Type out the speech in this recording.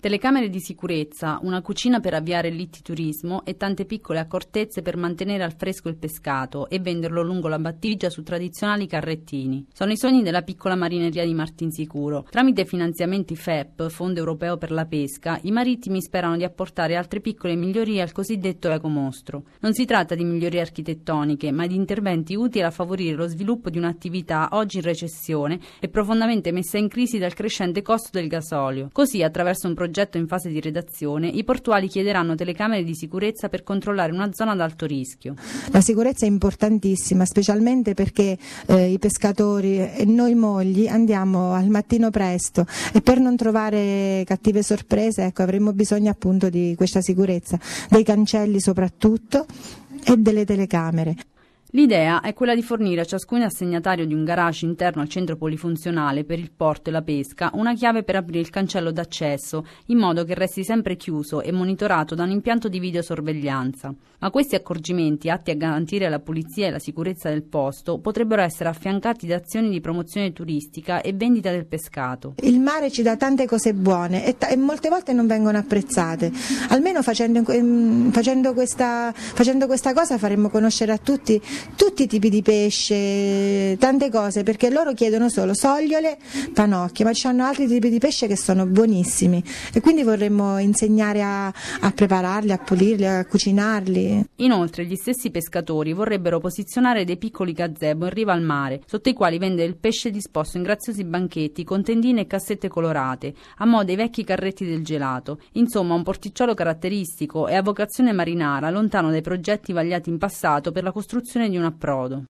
Telecamere di sicurezza, una cucina per avviare l'ittiturismo e tante piccole accortezze per mantenere al fresco il pescato e venderlo lungo la battigia su tradizionali carrettini. Sono i sogni della piccola marineria di Martinsicuro. Tramite finanziamenti FEP, Fondo Europeo per la Pesca, i marittimi sperano di apportare altre piccole migliorie al cosiddetto ecomostro. Non si tratta di migliorie architettoniche, ma di interventi utili a favorire lo sviluppo di un'attività oggi in recessione e profondamente messa in crisi dal crescente costo del gasolio. Così, attraverso un progetto progetto in fase di redazione, i portuali chiederanno telecamere di sicurezza per controllare una zona ad alto rischio. La sicurezza è importantissima, specialmente perché eh, i pescatori e noi mogli andiamo al mattino presto e per non trovare cattive sorprese ecco, avremo bisogno appunto di questa sicurezza, dei cancelli soprattutto e delle telecamere. L'idea è quella di fornire a ciascun assegnatario di un garage interno al centro polifunzionale per il porto e la pesca una chiave per aprire il cancello d'accesso, in modo che resti sempre chiuso e monitorato da un impianto di videosorveglianza. Ma questi accorgimenti atti a garantire la pulizia e la sicurezza del posto potrebbero essere affiancati da azioni di promozione turistica e vendita del pescato. Il mare ci dà tante cose buone e, t- e molte volte non vengono apprezzate. Almeno facendo, mm, facendo, questa, facendo questa cosa faremmo conoscere a tutti tutti i tipi di pesce, tante cose, perché loro chiedono solo sogliole, panocchie, ma ci sono altri tipi di pesce che sono buonissimi e quindi vorremmo insegnare a, a prepararli, a pulirli, a cucinarli. Inoltre gli stessi pescatori vorrebbero posizionare dei piccoli gazebo in riva al mare, sotto i quali vendere il pesce disposto in graziosi banchetti con tendine e cassette colorate, a mo' dei vecchi carretti del gelato, insomma un porticciolo caratteristico e a vocazione marinara, lontano dai progetti vagliati in passato per la costruzione di un approdo